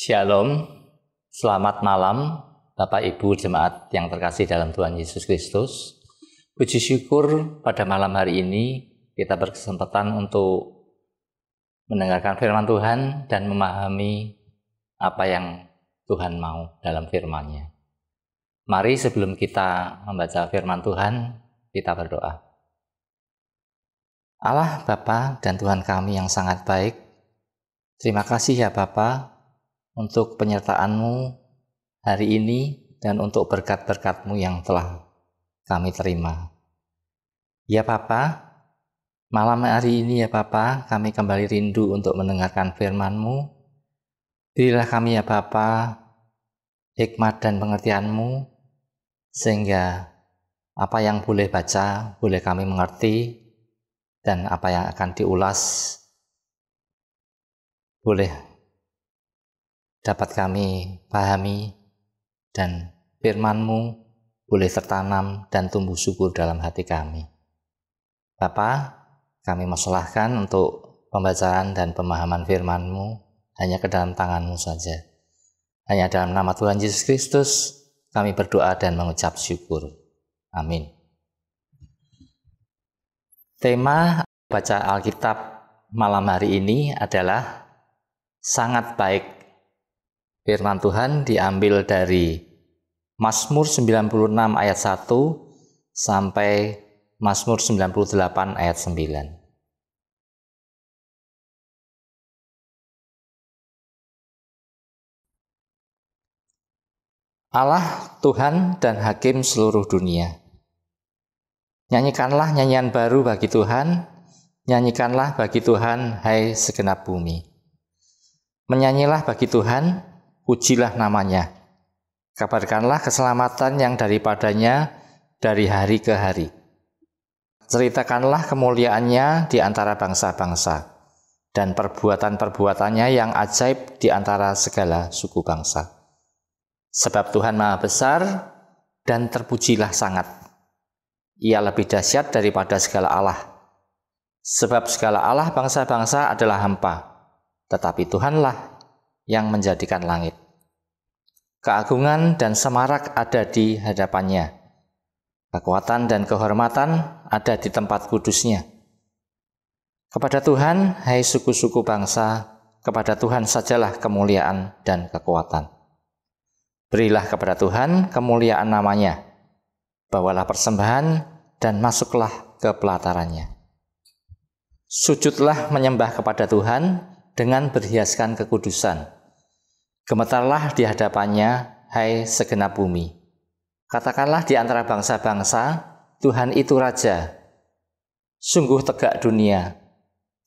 Shalom, selamat malam Bapak Ibu Jemaat yang terkasih dalam Tuhan Yesus Kristus. Puji syukur pada malam hari ini kita berkesempatan untuk mendengarkan firman Tuhan dan memahami apa yang Tuhan mau dalam firman-Nya. Mari sebelum kita membaca firman Tuhan, kita berdoa. Allah Bapa dan Tuhan kami yang sangat baik, terima kasih ya Bapa untuk penyertaan-Mu hari ini dan untuk berkat-berkat-Mu yang telah kami terima. Ya Bapak, Malam hari ini ya Bapa, kami kembali rindu untuk mendengarkan firman-Mu. Berilah kami ya Bapa hikmat dan pengertian-Mu sehingga apa yang boleh baca boleh kami mengerti dan apa yang akan diulas boleh dapat kami pahami dan firman-Mu boleh tertanam dan tumbuh subur dalam hati kami. Bapak, kami masalahkan untuk pembacaan dan pemahaman firman-Mu hanya ke dalam tangan-Mu saja. Hanya dalam nama Tuhan Yesus Kristus kami berdoa dan mengucap syukur. Amin. Tema baca Alkitab malam hari ini adalah sangat baik. Firman Tuhan diambil dari Mazmur 96 ayat 1 sampai Mazmur 98 ayat 9. Allah, Tuhan, dan Hakim seluruh dunia. Nyanyikanlah nyanyian baru bagi Tuhan, nyanyikanlah bagi Tuhan, hai segenap bumi. Menyanyilah bagi Tuhan, pujilah namanya. Kabarkanlah keselamatan yang daripadanya dari hari ke hari. Ceritakanlah kemuliaannya di antara bangsa-bangsa dan perbuatan-perbuatannya yang ajaib di antara segala suku bangsa. Sebab Tuhan Maha Besar dan terpujilah sangat. Ia lebih dahsyat daripada segala Allah. Sebab segala Allah bangsa-bangsa adalah hampa, tetapi Tuhanlah yang menjadikan langit. Keagungan dan semarak ada di hadapannya. Kekuatan dan kehormatan ada di tempat kudusnya. Kepada Tuhan, hai suku-suku bangsa, kepada Tuhan sajalah kemuliaan dan kekuatan. Berilah kepada Tuhan kemuliaan namanya. Bawalah persembahan dan masuklah ke pelatarannya. Sujudlah menyembah kepada Tuhan dengan berhiaskan kekudusan. Gemetarlah di hadapannya, hai segenap bumi. Katakanlah di antara bangsa-bangsa, Tuhan itu Raja. Sungguh tegak dunia,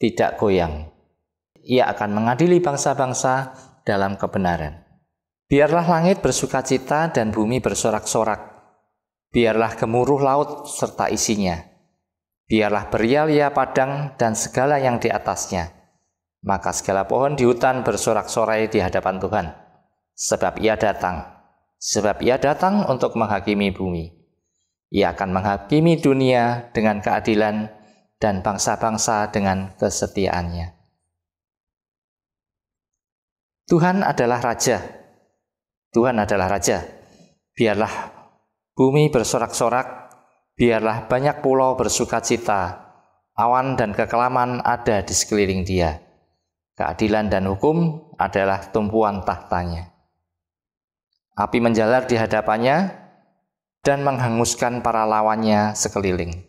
tidak goyang. Ia akan mengadili bangsa-bangsa dalam kebenaran. Biarlah langit bersuka cita dan bumi bersorak-sorak. Biarlah gemuruh laut serta isinya. Biarlah beria-ria ya padang dan segala yang di atasnya. Maka segala pohon di hutan bersorak-sorai di hadapan Tuhan. Sebab ia datang. Sebab ia datang untuk menghakimi bumi. Ia akan menghakimi dunia dengan keadilan dan bangsa-bangsa dengan kesetiaannya. Tuhan adalah Raja Tuhan adalah Raja. Biarlah bumi bersorak-sorak, biarlah banyak pulau bersuka cita, awan dan kekelaman ada di sekeliling dia. Keadilan dan hukum adalah tumpuan tahtanya. Api menjalar di hadapannya dan menghanguskan para lawannya sekeliling.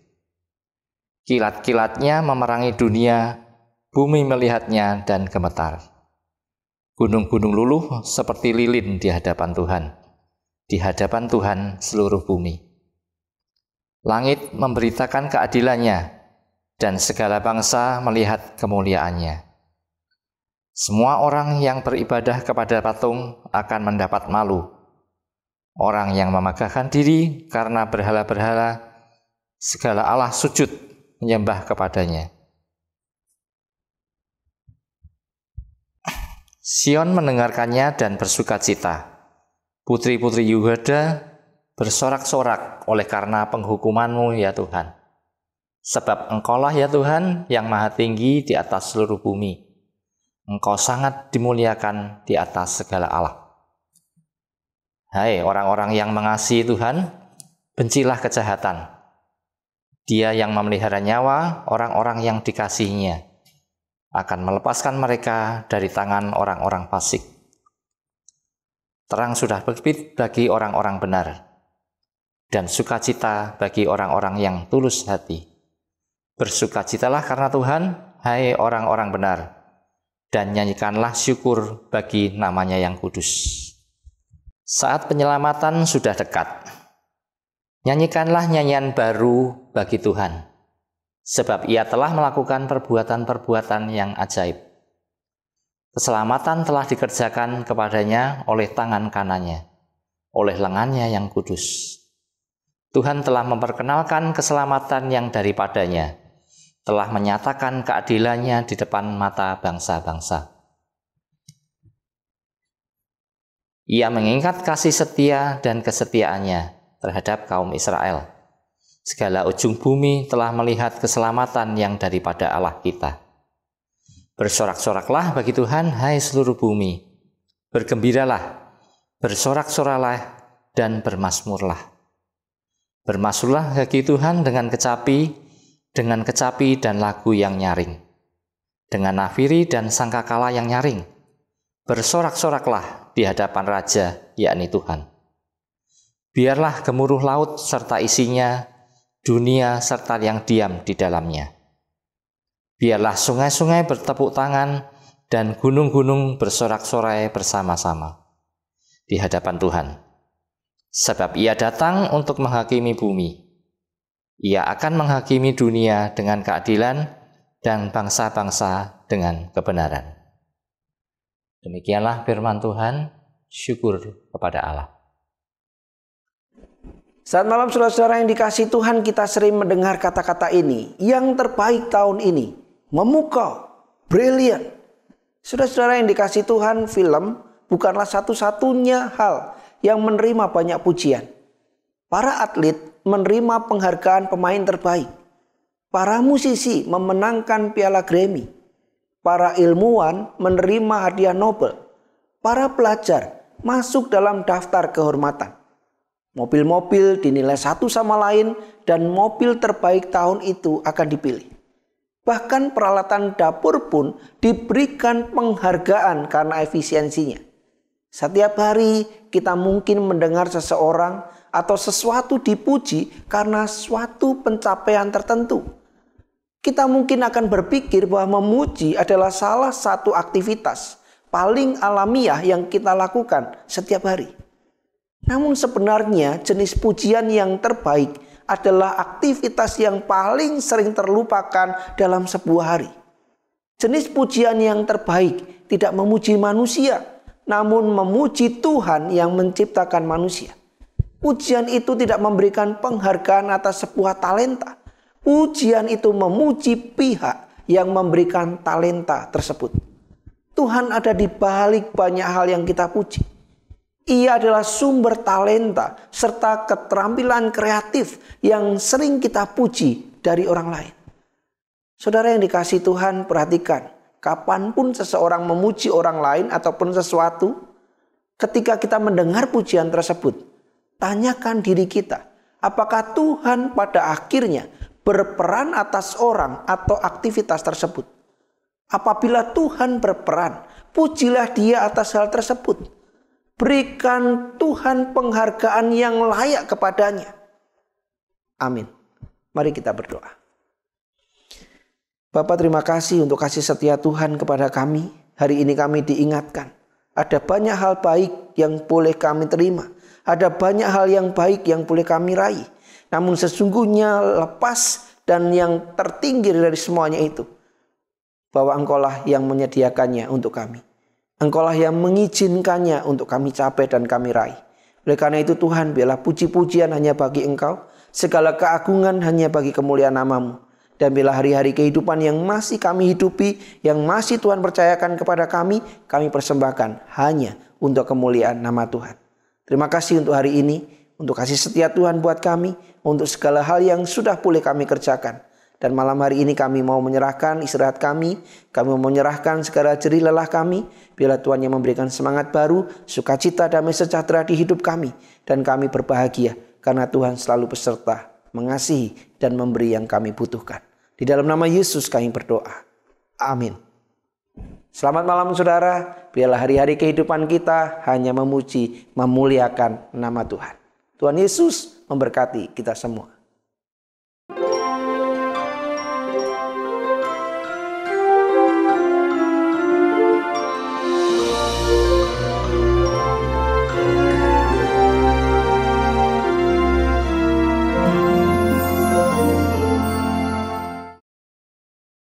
Kilat-kilatnya memerangi dunia, bumi melihatnya dan gemetar. Gunung-gunung luluh seperti lilin di hadapan Tuhan. Di hadapan Tuhan seluruh bumi. Langit memberitakan keadilannya, dan segala bangsa melihat kemuliaannya. Semua orang yang beribadah kepada patung akan mendapat malu. Orang yang memegahkan diri karena berhala-berhala, segala Allah sujud menyembah kepadanya. Sion mendengarkannya dan bersuka cita. Putri-putri Yehuda bersorak-sorak oleh karena penghukumanmu ya Tuhan. Sebab engkaulah ya Tuhan yang maha tinggi di atas seluruh bumi. Engkau sangat dimuliakan di atas segala Allah. Hai orang-orang yang mengasihi Tuhan, bencilah kejahatan. Dia yang memelihara nyawa orang-orang yang dikasihinya akan melepaskan mereka dari tangan orang-orang fasik. Terang sudah berbit bagi orang-orang benar, dan sukacita bagi orang-orang yang tulus hati. Bersukacitalah karena Tuhan, hai orang-orang benar, dan nyanyikanlah syukur bagi namanya yang kudus. Saat penyelamatan sudah dekat, nyanyikanlah nyanyian baru bagi Tuhan sebab ia telah melakukan perbuatan-perbuatan yang ajaib. Keselamatan telah dikerjakan kepadanya oleh tangan kanannya, oleh lengannya yang kudus. Tuhan telah memperkenalkan keselamatan yang daripadanya, telah menyatakan keadilannya di depan mata bangsa-bangsa. Ia mengingat kasih setia dan kesetiaannya terhadap kaum Israel. Segala ujung bumi telah melihat keselamatan yang daripada Allah kita. Bersorak-soraklah bagi Tuhan, hai seluruh bumi. Bergembiralah, bersorak soraklah dan bermasmurlah. Bermasmurlah bagi Tuhan dengan kecapi, dengan kecapi dan lagu yang nyaring. Dengan nafiri dan sangkakala yang nyaring. Bersorak-soraklah di hadapan Raja, yakni Tuhan. Biarlah gemuruh laut serta isinya dunia serta yang diam di dalamnya. Biarlah sungai-sungai bertepuk tangan dan gunung-gunung bersorak-sorai bersama-sama di hadapan Tuhan. Sebab ia datang untuk menghakimi bumi. Ia akan menghakimi dunia dengan keadilan dan bangsa-bangsa dengan kebenaran. Demikianlah firman Tuhan, syukur kepada Allah. Saat malam saudara-saudara yang dikasih Tuhan kita sering mendengar kata-kata ini. Yang terbaik tahun ini. Memukau. Brilliant. Saudara-saudara yang dikasih Tuhan film bukanlah satu-satunya hal yang menerima banyak pujian. Para atlet menerima penghargaan pemain terbaik. Para musisi memenangkan piala Grammy. Para ilmuwan menerima hadiah Nobel. Para pelajar masuk dalam daftar kehormatan Mobil-mobil dinilai satu sama lain dan mobil terbaik tahun itu akan dipilih. Bahkan peralatan dapur pun diberikan penghargaan karena efisiensinya. Setiap hari kita mungkin mendengar seseorang atau sesuatu dipuji karena suatu pencapaian tertentu. Kita mungkin akan berpikir bahwa memuji adalah salah satu aktivitas paling alamiah yang kita lakukan setiap hari. Namun sebenarnya jenis pujian yang terbaik adalah aktivitas yang paling sering terlupakan dalam sebuah hari. Jenis pujian yang terbaik tidak memuji manusia, namun memuji Tuhan yang menciptakan manusia. Pujian itu tidak memberikan penghargaan atas sebuah talenta. Pujian itu memuji pihak yang memberikan talenta tersebut. Tuhan ada di balik banyak hal yang kita puji. Ia adalah sumber talenta serta keterampilan kreatif yang sering kita puji dari orang lain. Saudara yang dikasih Tuhan, perhatikan kapanpun seseorang memuji orang lain ataupun sesuatu, ketika kita mendengar pujian tersebut, tanyakan diri kita, apakah Tuhan pada akhirnya berperan atas orang atau aktivitas tersebut? Apabila Tuhan berperan, pujilah Dia atas hal tersebut Berikan Tuhan penghargaan yang layak kepadanya. Amin. Mari kita berdoa. Bapak terima kasih untuk kasih setia Tuhan kepada kami. Hari ini kami diingatkan. Ada banyak hal baik yang boleh kami terima. Ada banyak hal yang baik yang boleh kami raih. Namun sesungguhnya lepas dan yang tertinggi dari semuanya itu. Bahwa Engkau lah yang menyediakannya untuk kami. Engkaulah yang mengizinkannya untuk kami capai dan kami raih. Oleh karena itu Tuhan biarlah puji-pujian hanya bagi Engkau, segala keagungan hanya bagi kemuliaan namamu. Dan bila hari-hari kehidupan yang masih kami hidupi, yang masih Tuhan percayakan kepada kami, kami persembahkan hanya untuk kemuliaan nama Tuhan. Terima kasih untuk hari ini, untuk kasih setia Tuhan buat kami, untuk segala hal yang sudah boleh kami kerjakan. Dan malam hari ini kami mau menyerahkan istirahat kami. Kami mau menyerahkan segala ceri lelah kami. Bila Tuhan yang memberikan semangat baru, sukacita, damai sejahtera di hidup kami. Dan kami berbahagia karena Tuhan selalu beserta, mengasihi, dan memberi yang kami butuhkan. Di dalam nama Yesus kami berdoa. Amin. Selamat malam saudara. Biarlah hari-hari kehidupan kita hanya memuji, memuliakan nama Tuhan. Tuhan Yesus memberkati kita semua.